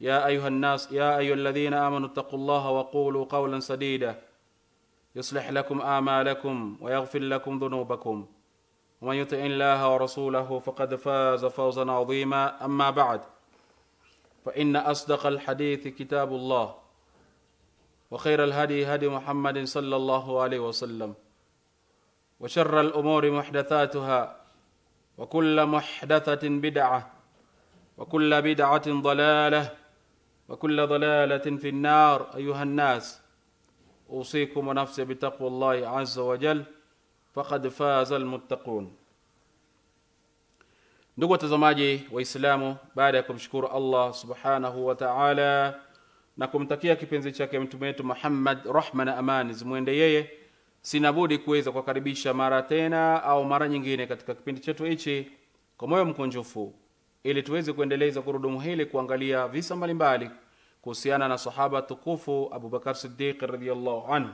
يا ايها الناس يا ايها الذين امنوا اتقوا الله وقولوا قولا سديدا يصلح لكم آمالكم ويغفر لكم ذنوبكم ومن يطع الله ورسوله فقد فاز فوزا عظيما اما بعد فان اصدق الحديث كتاب الله وخير الهدي هدي محمد صلى الله عليه وسلم وشر الامور محدثاتها وكل محدثه بدعه وكل بدعه ضلاله وكل ضلالة في النار أيها الناس أوصيكم ونفسي بتقوى الله عز وجل فقد فاز المتقون ndugu watazamaji waislamu baada ya kumshukuru allah subhanahu wa taala na kumtakia kipenzi chake mtume wetu muhammad rahma na amani zimwende yeye sinabudi kuweza kuwakaribisha mara tena au mara nyingine katika kipindi chetu hichi kwa moyo mkunjufu ili tuweze kuendeleza gurudumu hili kuangalia visa mbalimbali kuhusiana na sahaba tukufu Abubakar Siddiq radhiyallahu anhu.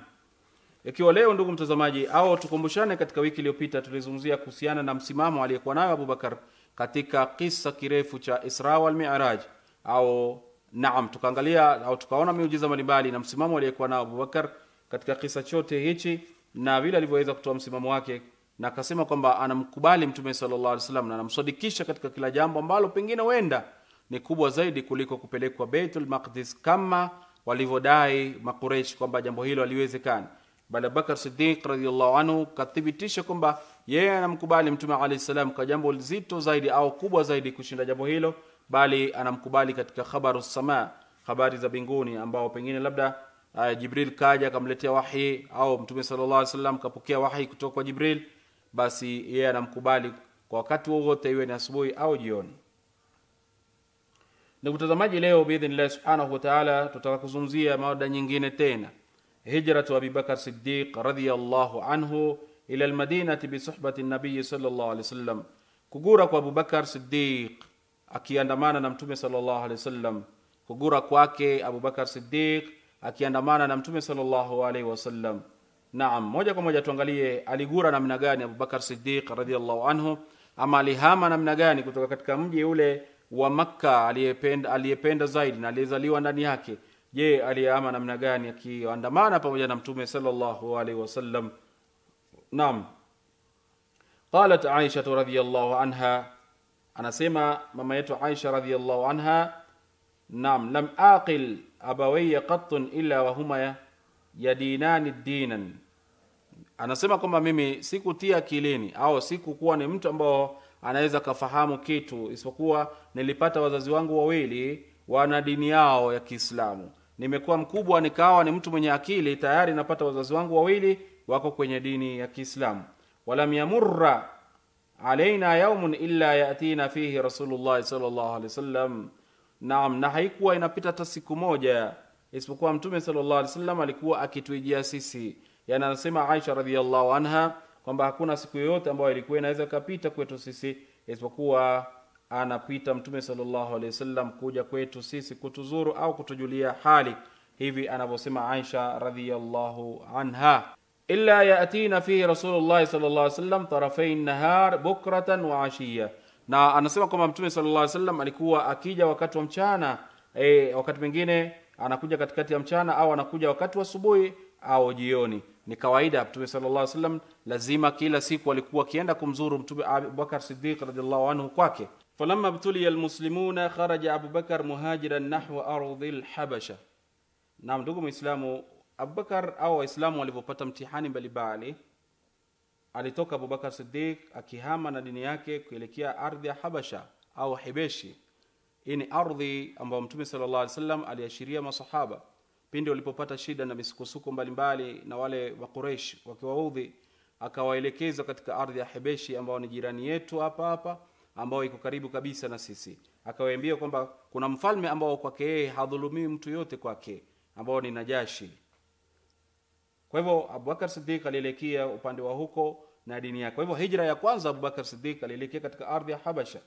Ikiwa leo ndugu mtazamaji, au tukumbushane, katika wiki iliyopita tulizungumzia kuhusiana na msimamo aliyekuwa nayo Abubakar katika kisa kirefu cha Isra wal Mi'raj au naam, tukaangalia au tukaona miujiza mbalimbali na msimamo aliyekuwa nao Abubakar katika kisa chote hichi na vile alivyoweza kutoa msimamo wake na akasema kwamba anamkubali mtume sallallahu alaihi wasallam na anamsadikisha katika kila jambo ambalo pengine wenda ni kubwa zaidi kuliko kupelekwa Baitul Maqdis kama walivyodai Makureish kwamba jambo hilo haliwezekani. Bali Abubakar Siddiq radhiyallahu anhu kathibitisha kwamba yeye yeah, anamkubali mtume alaihi salam kwa jambo zito zaidi au kubwa zaidi kushinda jambo hilo, bali anamkubali katika khabaru sama, habari za binguni, ambao pengine labda uh, Jibril kaja akamletea wahi au mtume sallallahu alaihi wasallam kapokea wahi kutoka kwa Jibril basi yeye anamkubali kwa wakati wowote iwe ni asubuhi au jioni ndugu mtazamaji leo biidhnillah subhanahu wa taala tutaka kuzungumzia mada nyingine tena hijratu abibakar sidiq radiallahu anhu ila lmadinati bisuhbati nabiyi salllah alehi wasallam kugura kwa abubakar sidiq akiandamana na mtume salllah alehi wasallam kugura kwake abubakar sidiq akiandamana na mtume salllahu alaihi wasallam Naam, moja kwa moja tuangalie aligura namna gani Abubakar Siddiq radhiallahu anhu, ama alihama namna gani kutoka katika mji ule wa Makka aliyependa aliyependa zaidi na aliyezaliwa ndani yake. Je, alihama namna gani akiandamana pamoja na Mtume sallallahu alaihi wasallam? Naam, qalat Aisha radhiallahu anha, anasema mama yetu Aisha radhiallahu anha, naam, lam aqil abawayya qattun illa wa huma wahuma yadinani dinan anasema kwamba mimi sikutia akilini au sikukuwa ni mtu ambao anaweza kafahamu kitu isipokuwa nilipata wazazi wangu wawili wana dini yao ya kiislamu nimekuwa mkubwa nikawa ni mtu mwenye akili tayari napata wazazi wangu wawili wako kwenye dini ya kiislamu walam yamurra alaina yaumun illa yatina fihi rasulullahi salllahu alehi wasallam naam na haikuwa inapita hata siku moja isipokuwa mtume salllah alih wasallam alikuwa akituijia sisi yani anasema Aisha radhiallahu anha kwamba hakuna siku yoyote ambayo ilikuwa inaweza ikapita kwetu sisi isipokuwa anapita mtume sallallahu alaihi wasallam kuja kwetu sisi kutuzuru au kutujulia hali hivi anavyosema Aisha radhiallahu anha illa yatina fihi rasulullahi sallallahu alaihi wasallam tarafain nahar bukratan wa ashiya na anasema kwamba mtume sallallahu alaihi wasallam alikuwa akija wakati wa mchana e, wakati mwingine anakuja katikati ya mchana au anakuja wakati wa asubuhi au jioni ni kawaida mtume sallallahu alaihi wasallam lazima kila siku alikuwa akienda kumzuru mtume abubakar Siddiq radiallahu anhu kwake falamma btuliya almuslimuna kharaja abubakar muhajiran nahwa ardhi alhabasha na ndugu mwislamu abubakar au waislamu walipopata mtihani mbalimbali alitoka abubakar Siddiq akihama na dini yake kuelekea ardhi ya habasha au hibeshi hii ni ardhi ambayo mtume sallallahu alaihi wasallam aliashiria masahaba pindi walipopata shida na misukosuko mbalimbali na wale wa Quraysh wakiwaudhi, akawaelekeza katika ardhi ya Habeshi ambao ni jirani yetu hapa hapa, ambao iko karibu kabisa na sisi. Akawaambia kwamba kuna mfalme ambao kwake yeye hadhulumii mtu yote kwake, ambao ni Najashi. Kwa hivyo Abubakar Siddiq alielekea upande wa huko na dini yake. Kwa hivyo hijra ya kwanza Abubakar Siddiq alielekea katika ardhi ya Habasha.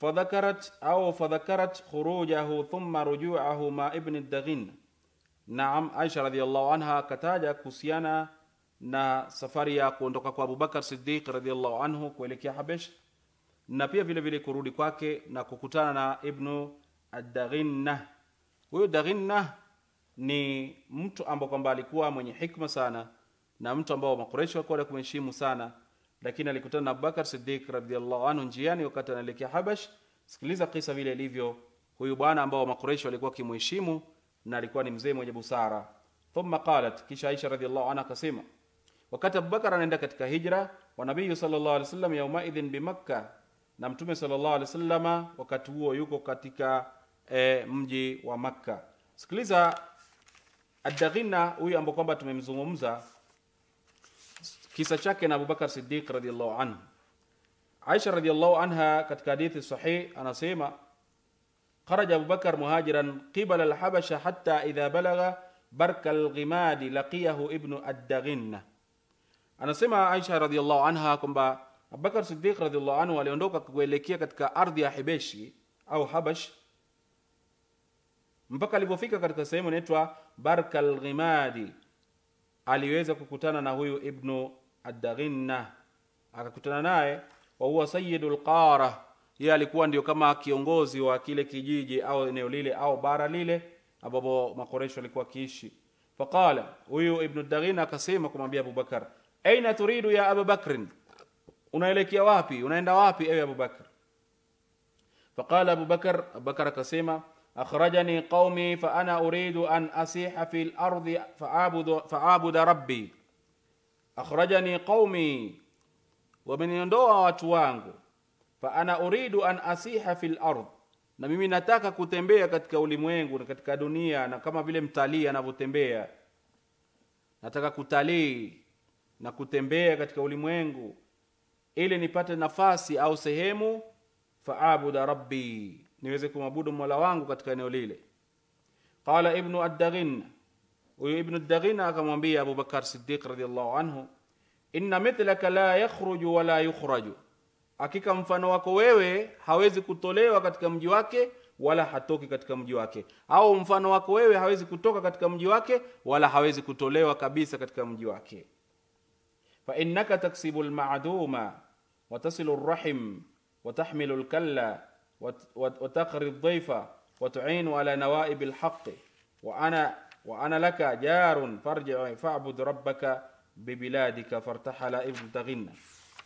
Fadhakarat au fadhakarat khurujahu thumma rujuahu ma ibn ad Daghin Naam, Aisha radhiallahu anha akataja kuhusiana na safari ya kuondoka kwa Abubakar Siddiq radhiallahu anhu kuelekea Habesh na pia vile vile kurudi kwake na kukutana na Ibnu Adaghinna. Huyo Daghinna ni mtu ambaye kwamba alikuwa mwenye hikma sana na mtu ambao Makureshi walikuwa kumheshimu sana, lakini alikutana na Abubakar Siddiq radhiallahu anhu njiani wakati anaelekea Habash. Sikiliza kisa vile ilivyo. Huyu bwana ambao Makureshi walikuwa kimheshimu na alikuwa ni mzee mwenye busara thumma qalat kisha aisha radhiallahu anha akasema wakati abubakar anaenda katika hijra wa nabii sallallahu alaihi wasallam yaumaidhin bimakka na mtume sallallahu alaihi wasallam wakati huo yuko katika e, mji wa makka sikiliza adaghina huyu ambao kwamba tumemzungumza kisa chake na abubakar siddiq radhiallahu anhu aisha radhiallahu anha katika hadithi sahih anasema خرج أبو بكر مهاجرا قبل الحبشة حتى إذا بلغ bark سمع laqiyahu رضي الله عنها aisha radiallahu بكر الصديق رضي الله عنه anhu aliondoka kuelekea katika ardhi يا حبشي au حبش mpaka alipofika katika sehemu inaitwa bark alghimadi aliweza kukutana na huyu ibnu adaghinna akakutana naye wahuwa sayidu lqara yeye alikuwa ndio kama kiongozi wa kile kijiji au eneo lile au bara lile ambapo makoresho alikuwa akiishi faqala huyu ibnu daghina akasema kumwambia abubakar aina turidu ya abubakrin unaelekea wapi unaenda wapi ewe abubakar faqala abubakar abubakar akasema akhrajani qaumi fa ana uridu an asiha fi lardi faabudu, faabuda rabbi akhrajani qaumi wameniondoa watu wangu fa ana uridu an asiha fil ard, na mimi nataka kutembea katika ulimwengu na katika dunia, na kama vile mtalii anavyotembea. Nataka kutalii na kutembea katika ulimwengu ili nipate nafasi au sehemu, faabuda rabbi, niweze kumwabudu mola wangu katika eneo lile. Qala ibnu ad-Daghin, huyu Ibnu Daghin akamwambia Abubakar Siddiq radhiyallahu anhu, inna mithlaka la yakhruju wala yukhraju hakika mfano wako wewe hawezi kutolewa katika mji wake wala hatoki katika mji wake au mfano wako wewe hawezi kutoka katika mji wake wala hawezi kutolewa kabisa katika mji wake fa innaka taksibu lmaduma watasilu lrahim watahmilu lkalla وتقري الضيف وتعين على نوائب الحق وأنا وأنا لك جار فارجع فاعبد rabbaka bibiladika fartahala ابتغن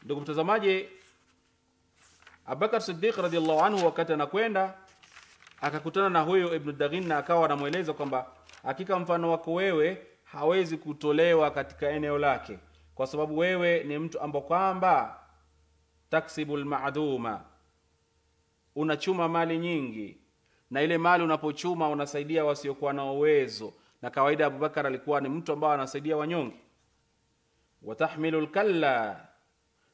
ndugu mtazamaji Abubakar Siddiq radhiallahu anhu wakati anakwenda akakutana na huyo Ibn Daghin na akawa anamweleza kwamba hakika mfano wako wewe hawezi kutolewa katika eneo lake kwa sababu wewe ni mtu ambao kwamba taksibul lmadhuma unachuma mali nyingi na ile mali unapochuma unasaidia wasiokuwa na uwezo na kawaida Abubakar alikuwa ni mtu ambao anasaidia wanyonge watahmilu lkalla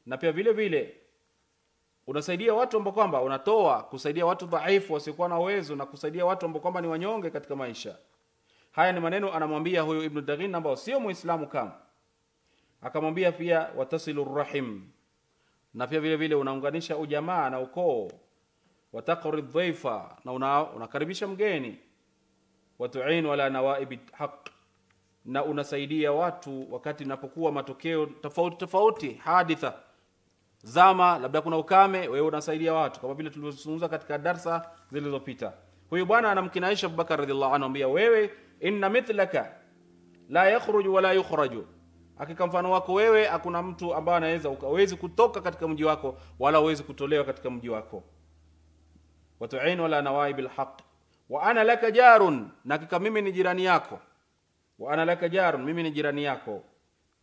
na pia vile vile unasaidia watu ambao kwamba unatoa kusaidia watu dhaifu wasiokuwa na uwezo na kusaidia watu ambao kwamba ni wanyonge katika maisha. Haya ni maneno anamwambia huyu Ibn darin ambao sio Muislamu kama. Akamwambia pia watasilu rahim, na pia vile vile unaunganisha ujamaa na ukoo, watakri dhaifa, na una, unakaribisha mgeni, watuin wala nawaibi haq, na unasaidia watu wakati inapokuwa matokeo tofauti tofauti haditha zama, labda kuna ukame, wewe unasaidia watu, kama vile tulivyozungumza katika darsa zilizopita. Huyu bwana anamkinaisha Abubakar radhiallahu anhu, ambia wewe, inna mithlaka la yakhruju wala yukhraju, hakika mfano wako wewe hakuna mtu ambaye anaweza, ukawezi kutoka katika mji wako wala uwezi kutolewa katika mji wako. watuin wala nawaib alhaq wa ana laka jarun, na hakika mimi ni jirani yako. Wa ana laka jarun, mimi ni jirani yako.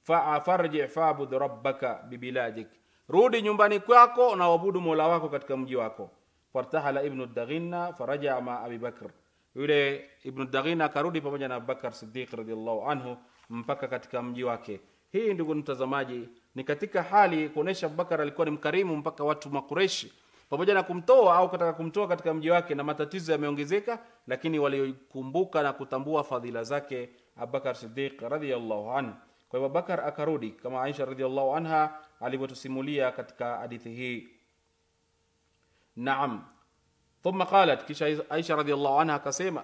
Fa farji fa'bud rabbaka bibiladik rudi nyumbani kwako na wabudu mola wako katika mji wako fartahala ibnu daghina faraja ma abi bakr yule ibnu daghina akarudi pamoja na abubakar sidiq radiallahu anhu mpaka katika mji wake hii ndugu mtazamaji ni katika hali kuonesha abubakar alikuwa ni mkarimu mpaka watu makureshi pamoja na kumtoa au kutaka kumtoa katika mji wake na matatizo yameongezeka lakini waliokumbuka na kutambua fadhila zake abubakar sidiq radiallahu anhu kwa hivyo Bakar akarudi kama Aisha radhiallahu anha alivyotusimulia katika hadithi hii. Naam, thumma qalat, kisha Aisha radhiallahu anha akasema,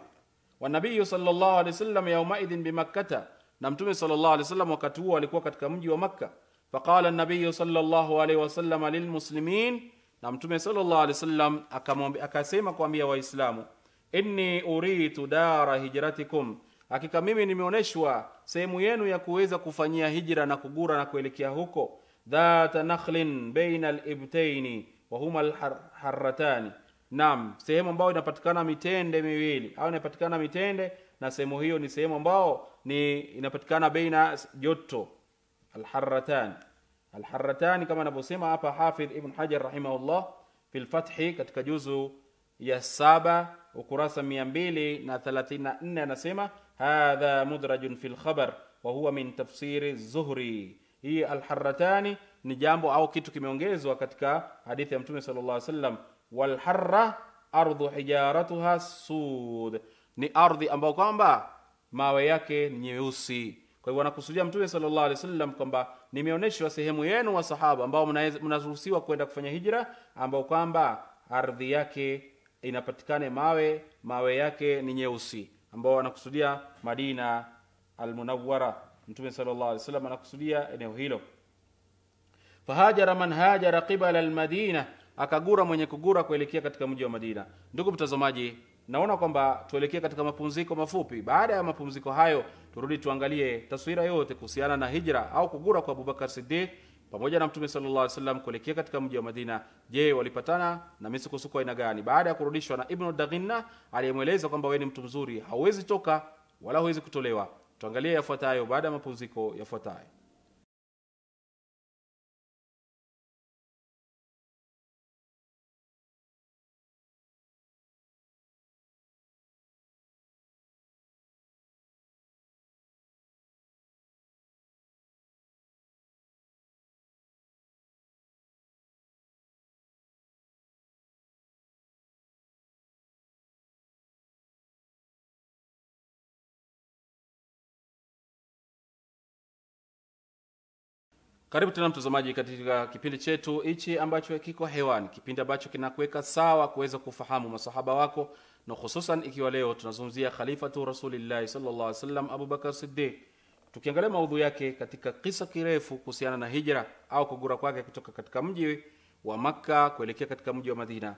wanabiyu sallallahu alaihi wasallam yaumaidhin bimakkata, na mtume sallallahu alaihi wasallam wakati huo alikuwa katika mji wa Makka. Faqala nabiyu sallallahu alaihi wasallam lilmuslimin, na mtume sallallahu alaihi wasallam akamwambia, akasema kuambia Waislamu, inni uritu dara hijratikum Hakika mimi nimeonyeshwa sehemu yenu ya kuweza kufanyia hijra na kugura na kuelekea huko, dhata nakhlin baina libtaini wa huma lharratani, naam, sehemu ambayo inapatikana mitende miwili au inapatikana mitende, na sehemu hiyo ni sehemu ambayo ni inapatikana baina joto alharratani alharratani, kama anavyosema hapa Hafidh Ibn Hajar rahimahullah fil Fathi katika juzu ya saba ukurasa 234 anasema hadha mudrajun fi lkhabar wa huwa min tafsiri zuhri hii alharatani ni jambo au kitu kimeongezwa katika hadithi ya mtume sala llah sallam walharra ardhu hijaratuha sud ni ardhi ambayo kwamba mawe yake ni nyeusi kwa hivyo anakusudia mtume sallallahu alaihi wasallam kwamba nimeonyeshwa sehemu yenu wa sahaba ambao mnaruhusiwa kwenda kufanya hijra ambao kwamba ardhi yake inapatikane mawe mawe yake ni nyeusi ambao anakusudia madina almunawara mtume sallallahu alaihi wasallam anakusudia eneo hilo fahajara man hajara qibala lmadina akagura mwenye kugura kuelekea katika mji wa madina ndugu mtazamaji naona kwamba tuelekee katika mapumziko mafupi baada ya mapumziko hayo turudi tuangalie taswira yote kuhusiana na hijra au kugura kwa abubakar siddiq pamoja na Mtume sallallahu alaihi wasallam kuelekea katika mji wa Madina. Je, walipatana na misukosuko aina gani? Baada ya kurudishwa na Ibnu Daghinna aliyemweleza kwamba wewe ni mtu mzuri, hauwezi toka wala huwezi kutolewa. Tuangalie yafuatayo baada ya mapumziko yafuatayo. Karibu tena mtazamaji, katika kipindi chetu hichi ambacho kiko hewani, kipindi ambacho kinakuweka sawa kuweza kufahamu masahaba wako, na hususan ikiwa leo tunazungumzia Khalifatu Rasulillahi sallallahu alaihi wasallam Abubakar Siddiq, tukiangalia maudhu yake katika kisa kirefu kuhusiana na hijra au kugura kwake kutoka katika mji wa Makka kuelekea katika mji wa Madina.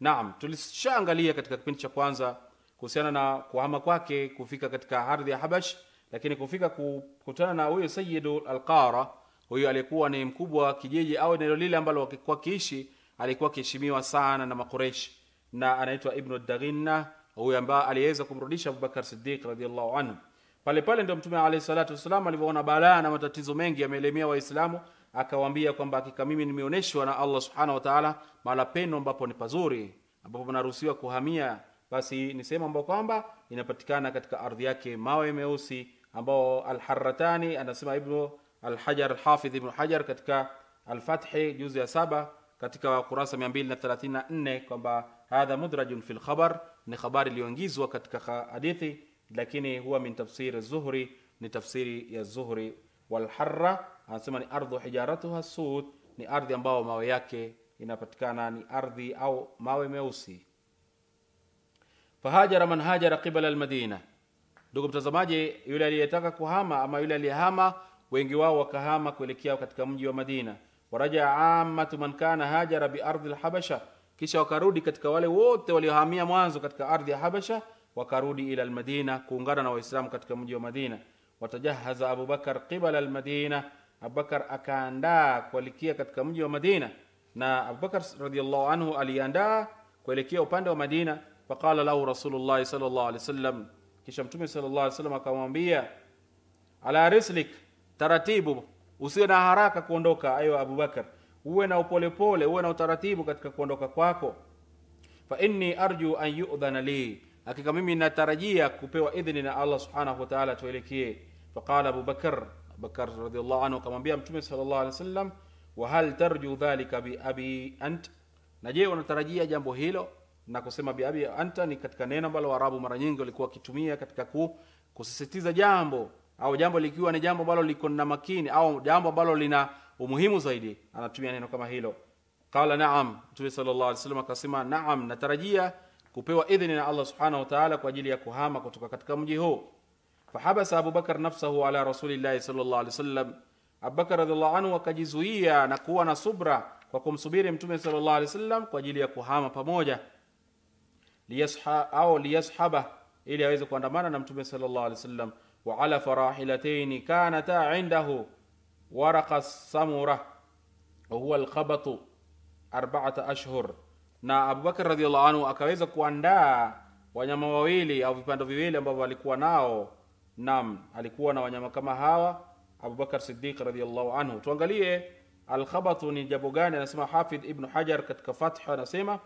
Naam, tulishaangalia katika kipindi cha kwanza kuhusiana na kuhama kwake kufika katika ardhi ya Habash, lakini kufika kukutana na huyo Sayyidu Alqara huyo alikuwa ni mkubwa wa kijiji au eneo lile ambalo wakikuwa kiishi alikuwa akiheshimiwa sana na makureshi na anaitwa ibnu daghinna huyo ambaye aliweza kumrudisha abubakar sidiq radiallahu anhu pale pale ndio mtume alayhi salatu wassalam alivyoona balaa na matatizo mengi yameelemea waislamu akawaambia kwamba hakika mimi nimeoneshwa na allah subhanahu wataala mahala peno ambapo ni pazuri ambapo panaruhusiwa kuhamia basi ni sehemu ambao kwamba inapatikana katika ardhi yake mawe meusi ambao alharatani anasema ibnu Alhajar Alhafidh Ibn Hajar katika Alfathi juzi ya saba katika kurasa 234 kwamba hadha mudrajun fi lkhabar ni habari iliyoingizwa katika hadithi, lakini huwa min tafsiri Zuhri, ni tafsiri ya Zuhri. Walharra anasema ni ardhu hijaratuha sud, ni ardhi ambayo mawe yake inapatikana ni ardhi au mawe meusi. Fahajara man hajara qibala almadina. Ndugu mtazamaji, yule aliyetaka kuhama ama yule aliyehama wengi wao wakahama kuelekea katika mji wa Madina. Warajaa ammatu man kana hajara bi lhabasha, kisha wakarudi katika wale wote waliohamia mwanzo katika ardhi ya Habasha, wakarudi ila lmadina, kuungana na Waislamu katika mji wa Madina. Watajahaza Abubakar qibala lmadina, Abubakar akaandaa kuelekea katika mji wa Madina, na Abubakar radhiallahu anhu aliandaa kuelekea upande wa Madina. Faqala lahu rasulullahi sallallahu alaihi wasallam, kisha Mtume sallallahu alaihi wasallam akamwambia ala rislik taratibu, usiwe na haraka kuondoka. Ayo Abubakar, uwe na upolepole, uwe na utaratibu katika kuondoka kwako. Fa inni arju an yudhana li, hakika mimi natarajia kupewa idhini na Allah subhanahu wa ta'ala tuelekee. Faqala Abubakar, Abubakar radhiallahu anhu akamwambia Mtume sallallahu alaihi wasallam, wa hal tarju dhalika bi abi ant, na je unatarajia jambo hilo? Na kusema bi abi anta ni katika neno ambalo Waarabu mara nyingi walikuwa wakitumia katika ku, kusisitiza jambo au jambo likiwa ni jambo ambalo liko na makini au jambo ambalo lina umuhimu zaidi anatumia neno kama hilo qala naam mtume sallallahu akasema naam natarajia kupewa idhini na Allah subhanahu wa kwa ajili ya kuhama kutoka katika mji huu fahabasa abubakar nafsahu ala rasulillahi sallallahu alaihi wasallam abubakar radhiallahu anhu akajizuia na kuwa na subra kwa kumsubiri mtume sallallahu alaihi wasallam kwa ajili ya kuhama pamoja liyasha au liyashaba ili aweze kuandamana na mtume sallallahu alaihi wasallam وعلى فراحلتين كانتا عنده ورق السمرة وهو الخبط أربعة أشهر na Abubakar radhiallahu anhu akaweza kuandaa wanyama wawili au vipando viwili ambavyo alikuwa nao. Naam, alikuwa na wanyama kama hawa Abubakar Siddiq radhiallahu anhu. Tuangalie alkhabatu ni jambo gani? Anasema Hafidh Ibnu Hajar katika Fatha, anasema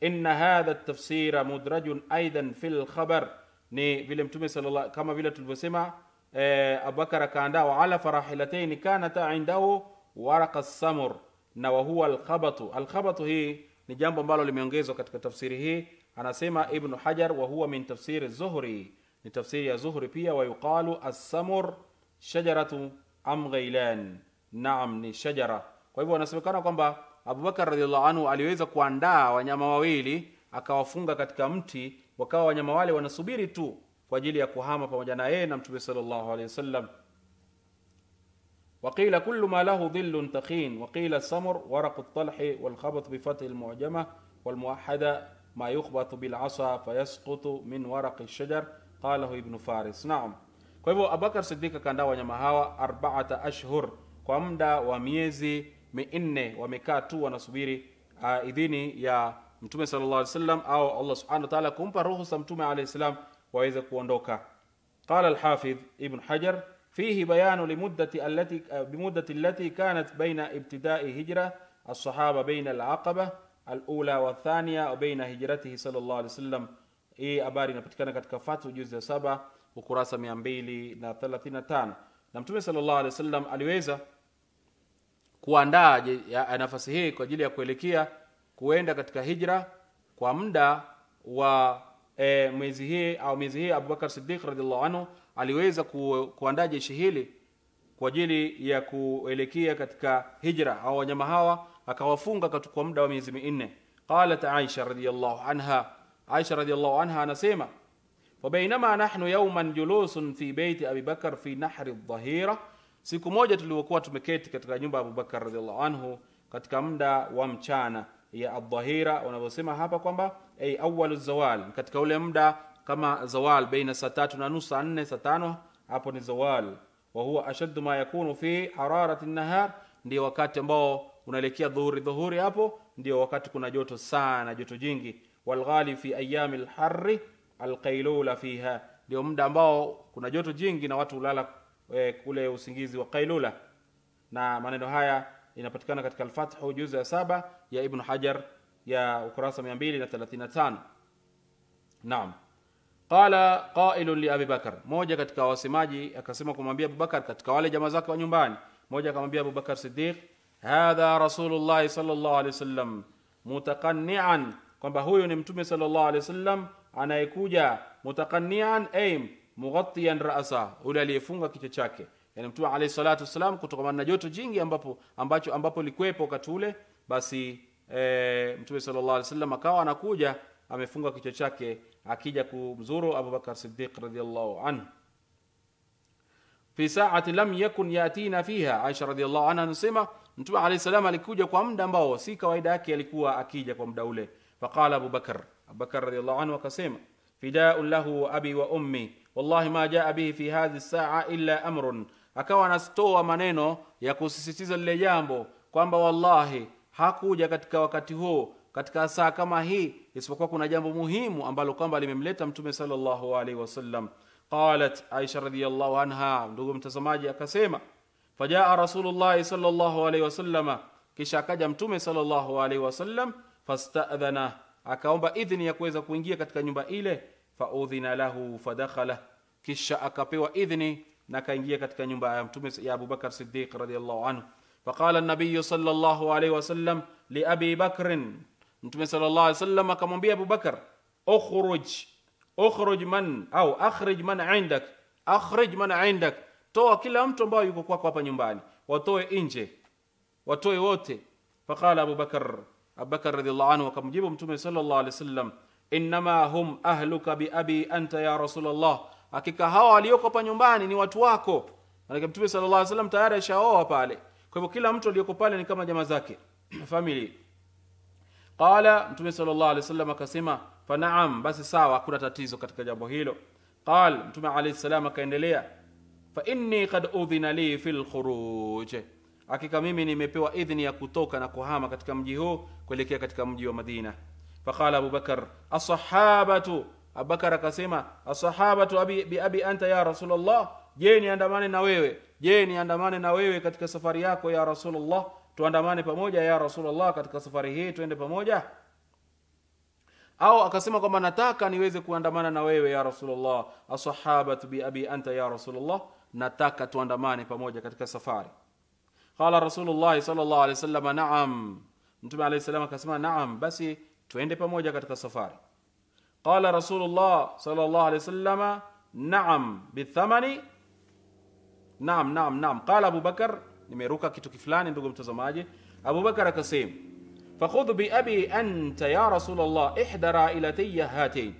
inna hadha tafsira mudrajun aidan fi lkhabar ni vile mtume sallala, kama vile tulivyosema e, eh, Abubakar akaandaa wa ala farahilataini kanata indahu waraka samur na wahuwa alkhabatu. Alkhabatu hii ni jambo ambalo limeongezwa katika tafsiri hii, anasema Ibnu Hajar wahuwa min tafsiri Zuhri, ni tafsiri ya Zuhri pia. Wayuqalu assamur shajaratu am ghailan, naam, ni shajara. Kwa hivyo wanasemekana kwamba Abubakar radhiallahu anhu aliweza kuandaa wanyama wawili akawafunga katika mti wakawa wanyama wale wanasubiri tu kwa ajili ya kuhama pamoja na yeye na mtume sallallahu alaihi wasallam وقيل كل ما له ظل تخين وقيل السمر ورق الطلح والخبط بفتح المعجمة والموحدة ما يخبط بالعصا فيسقط من ورق الشجر قاله ابن فارس نعم kwa hivyo abubakar sidika akaandaa wanyama hawa arbaata ashhur kwa muda wa miezi minne wamekaa tu wanasubiri uh, idhini ya mtume sallallahu alaihi au Allah subhanahu wa ta'ala kumpa ruhusa mtume alayhi salam waweze kuondoka qala al ibn hajar fihi bayanu limuddati allati kanat baina ibtida'i hijra as-sahaba baina al-aqaba al hijratihi sallallahu alaihi wasallam hii habari inapatikana katika fatu juzi ya saba ukurasa 235 na mtume sallallahu alaihi wasallam aliweza kuandaa nafasi hii kwa ajili ya kuelekea kuenda katika hijra kwa muda wa e, mwezi hii au miezi hii Abubakar Siddiq radhiallahu anhu aliweza ku, kuandaa jeshi hili kwa ajili ya kuelekea katika hijra au wanyama hawa akawafunga kwa muda wa miezi minne. Qalat Aisha radhiallahu anha, Aisha radhiallahu anha anasema wabainama nahnu yauman julusun fi beiti Abi Bakar fi nahri dhahira, siku moja tuliokuwa tumeketi katika nyumba ya Abubakar radhiallahu anhu katika muda wa mchana ya adhahira wanavyosema hapa kwamba ay awwalu zawal, katika ule muda kama zawal baina saa tatu na nusu saa nne saa tano hapo ni zawal. Wa huwa ashaddu ma yakunu fi hararati nahar, ndio wakati ambao unaelekea dhuhuri. Dhuhuri hapo ndio wakati kuna joto sana, joto jingi. Walghali fi ayami lharri alqailula fiha, ndio muda ambao kuna joto jingi na watu hulala e, kule usingizi wa qailula. Na maneno haya inapatikana katika Alfathu juzu ya saba ya ibnu Hajar ya ukurasa 235. Naam, qala qailun li Abi Bakar, moja katika wasemaji akasema kumwambia Abubakar katika wale jamaa zake wa nyumbani. Moja akamwambia Abubakar Siddiq, hadha rasulullahi sallallahu alaihi wasallam mutaqanni'an, kwamba huyu ni mtume sallallahu alaihi wasallam anayekuja mutaqanni'an, ay mughatiyan ra'sa, ule aliyefunga kichwa chake yani mtume alayhi salatu wasalam kutokana na joto jingi ambapo ambacho ambapo likuwepo wakati ule basi e, mtume sallallahu alaihi wasallam akawa anakuja amefunga kichwa chake akija kumzuru Abubakar Siddiq radhiyallahu anhu fi saati lam yakun yatina fiha Aisha radhiyallahu anha anasema mtume alayhi salam alikuja kwa muda ambao si kawaida yake alikuwa akija kwa muda ule faqala Abubakar Abubakar radhiyallahu anhu akasema fidaa'un lahu wa abi wa ummi wallahi ma jaa bihi fi hadhihi saa illa amrun akawa anatoa maneno ya kusisitiza lile jambo kwamba wallahi hakuja katika wakati huu katika saa kama hii isipokuwa kuna jambo muhimu ambalo kwamba limemleta mtume sallallahu alaihi wasallam qalat aisha radhiyallahu anha ndugu mtazamaji akasema fajaa rasulullahi sallallahu alaihi wasallam kisha akaja mtume sallallahu alaihi wasallam fastadhana akaomba idhini ya kuweza kuingia katika nyumba ile faudhina lahu fadakhala kisha akapewa idhini na akaingia katika nyumba ya mtume ya Abubakar Siddiq radhiallahu anhu faqala an-nabiy sallallahu alayhi wasallam li Abi Bakr mtume sallallahu alayhi wasallam akamwambia Abubakar ukhruj ukhruj man au akhrij man indak akhrij man indak toa kila mtu ambaye yuko kwako hapa nyumbani watoe nje watoe wote faqala Abubakar Abubakar radhiallahu anhu akamjibu mtume sallallahu alayhi wasallam innama hum ahluka bi abi anta ya rasulullah hakika hawa walioko hapa nyumbani ni watu wako maana mtume sallallahu alaihi wasallam tayari ashaoa pale kwa hivyo kila mtu aliyoko pale ni kama jamaa zake family qala mtume sallallahu alaihi wasallam akasema fa na'am basi sawa hakuna tatizo katika jambo hilo qal mtume alaihi salam akaendelea fa inni qad udhina li fil khuruj hakika mimi nimepewa idhini ya kutoka na kuhama katika mji huu kuelekea katika mji wa Madina faqala Abu Bakar as Abubakar akasema asahabatu biabi abi anta ya rasulllah je niandamane na wewe je niandamane na wewe katika safari yako ya rasulllah tuandamane pamoja ya rasulullah katika safari hii tuende pamoja au akasema kwamba nataka niweze kuandamana na wewe ya rasulullah asahabatu bi abi anta ya rasulullah nataka tuandamane pamoja katika safari qala rasulullah sallallahu alaihi wasallam naam mtume alaihi salam akasema naam basi tuende pamoja katika safari قال رسول الله صلى الله عليه وسلم نعم بالثمن نعم نعم نعم قال أبو بكر nimeruka kitu kifulani ndugu mtazamaji Abu Bakar akasema fakhudh bi abi anta ya rasulullah ihda railatayya hatain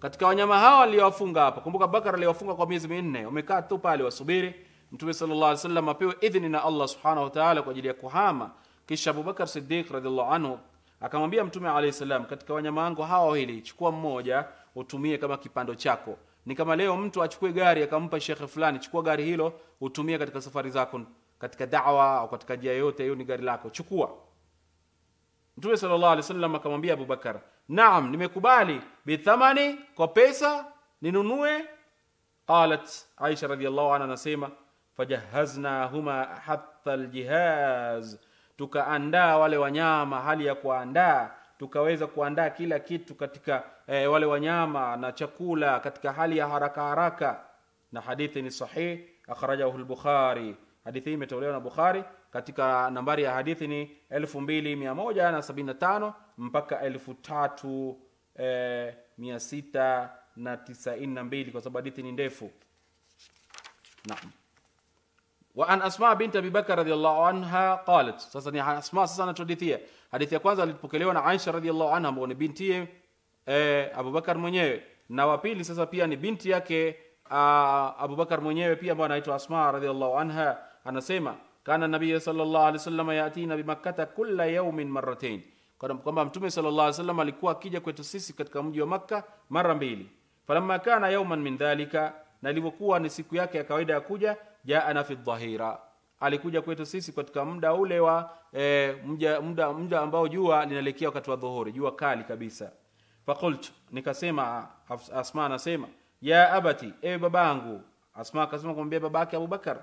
katika wanyama hawa aliyowafunga hapa kumbuka Abubakar aliwafunga kwa miezi minne wamekaa tu pale wasubiri mtume sallallahu alaihi wasallam apewe idhini na Allah subhanahu wa ta'ala kwa ajili ya kuhama kisha Abubakar Siddiq radhiallahu anhu Akamwambia Mtume alayhi salam, katika wanyama wangu hawa wawili chukua mmoja utumie kama kipando chako. Ni kama leo mtu achukue gari akampa shekhe fulani, chukua gari hilo utumie katika safari zako, katika dawa au katika njia yoyote hiyo, ni gari lako, chukua. Mtume sallallahu akamwambia abubakar naam, nimekubali bithamani, kwa pesa ninunue. Qalat Aisha radiallahu anha, anasema fajahaznahuma hatta tukaandaa wale wanyama, hali ya kuandaa tukaweza kuandaa kila kitu katika eh, wale wanyama na chakula katika hali ya haraka haraka, na hadithi ni sahih, akhrajahu al-Bukhari. Hadithi hii imetolewa na Bukhari katika nambari ya hadithi ni 2175 mpaka 3692 eh, kwa sababu hadithi ni ndefu. Naam wa an asma bint Abi Bakar radhiallahu anha qalat sasa ni asma sasa anatuhadithia hadithi ya kwanza ilipokelewa na Aisha radhiallahu anha ambaye ni binti eh, Abubakar mwenyewe na wa pili sasa pia ni binti yake uh, ah, Abubakar mwenyewe pia ambaye anaitwa Asma radhiallahu anha anasema kana nabii sallallahu alaihi wasallam yatina bimakkata kulla yawmin marratayn kwamba mtume sallallahu alaihi wasallam alikuwa akija kwetu sisi katika mji wa Makka mara mbili falamma kana yawman min dhalika na ilivyokuwa ni siku yake ya kawaida ya kuja jaana fi dhahira alikuja kwetu sisi katika muda ule wa e, muda, muda, muda ambao jua linalekea wakati wa dhuhuri jua kali kabisa faqult nikasema asma anasema ya abati ewe babangu asma akasema kumwambia babake abubakar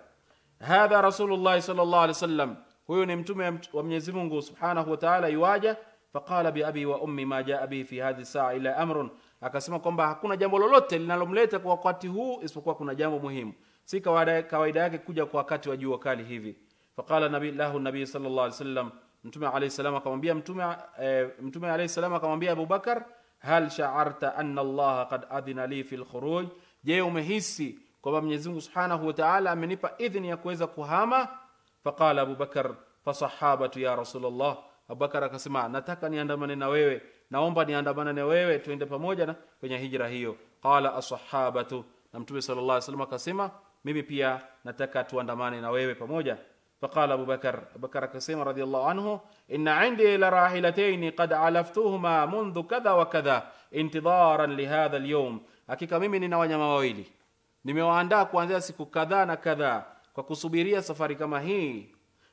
hadha rasulullahi sallallahu alaihi wasallam huyo ni mtume wa mwenyezi mungu subhanahu wa taala yuwaja faqala bi abi wa ummi ma jaa bihi fi hadhi saa ila amrun akasema kwamba hakuna jambo lolote linalomleta kwa wakati huu isipokuwa kuna jambo muhimu, si kawaida, kawaida yake kuja kwa wakati wa jua kali hivi. Faqala nabi lahu nabii sallallahu alaihi wasallam, mtume alayhi salam akamwambia mtume e, mtume alayhi salam akamwambia abubakar hal sha'arta anna allaha qad adhina li fil khuruj, je, umehisi kwamba Mwenyezi Mungu Subhanahu wa Ta'ala amenipa idhini ya kuweza kuhama? Faqala abubakar Bakar, fasahabatu ya Rasulullah, Abubakar akasema nataka niandamane na wewe naomba niandamana na wewe tuende pamoja na kwenye hijra hiyo qala ashabatu na mtume sallallahu alaihi wasallam akasema mimi pia nataka tuandamane na wewe pamoja faqala abubakar abubakar akasema radhiallahu anhu inna indi la rahilatayn qad alaftuhuma mundu kadha wa kadha intidaran lihadha alyawm hakika mimi nina wanyama wawili nimewaandaa kuanzia siku kadhaa na kadhaa kwa kusubiria safari kama hii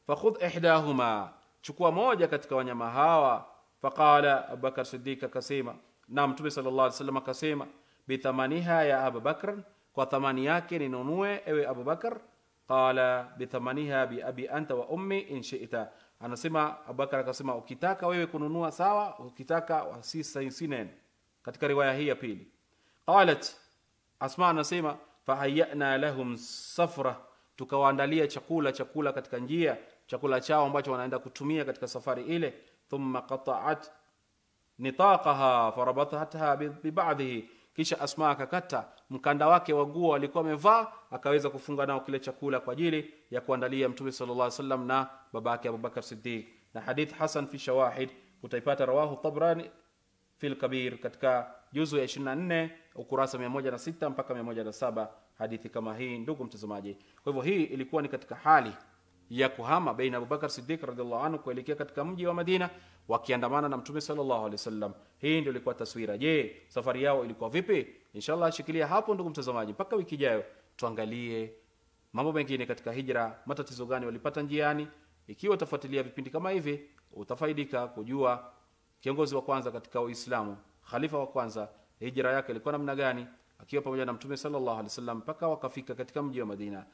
fakhudh ihdahuma chukua moja katika wanyama hawa faqala abubakar sidik akasema na mtume sala llah alih wasallam akasema bithamaniha ya abubakr kwa thamani yake ninunue ewe abubakar qala bithamaniha biabi anta wa ummi in shita anasema abubakar akasema ukitaka wewe kununua sawa ukitaka sinen katika riwaya hii ya pili qalat asma anasema fahayana lahum safra tukawaandalia chakula chakula katika njia chakula chao ambacho wanaenda kutumia katika safari ile thumma qata'at nitaqaha farabathatha bibadhihi kisha asma akakata mkanda wake wa guo alikuwa amevaa akaweza kufunga nao kile chakula kwa ajili ya kuandalia mtume sallallahu alaihi wasallam na babake Abubakar Siddiq na hadith hasan fi shawahid utaipata rawahu Tabrani fil kabir katika juzu ya 24 ukurasa 106 mpaka 107 hadithi kama hii ndugu mtazamaji kwa hivyo hii ilikuwa ni katika hali ya kuhama baina Abubakar Siddiq radhiallahu anhu kuelekea katika mji wa Madina wakiandamana na Mtume sallallahu alaihi wasallam. Hii ndio ilikuwa taswira. Je, safari yao ilikuwa vipi? Inshallah, shikilia hapo ndugu mtazamaji, mpaka wiki ijayo tuangalie mambo mengine katika hijra, matatizo gani walipata njiani. Ikiwa utafuatilia vipindi kama hivi, utafaidika kujua kiongozi wa kwanza katika Uislamu, khalifa wa kwanza, hijra yake ilikuwa namna gani, akiwa pamoja na Mtume sallallahu alaihi wasallam mpaka wakafika katika mji wa Madina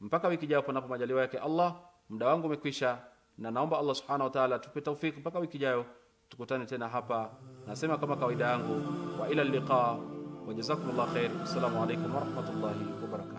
mpaka wiki ijayo, panapo majaliwa yake Allah. Muda wangu umekwisha, na naomba Allah subhanahu wataala tupe taufiki mpaka wiki ijayo tukutane tena hapa. Nasema kama kawaida yangu, wa ila liqa wa khair. Assalamu alaikum wa rahmatullahi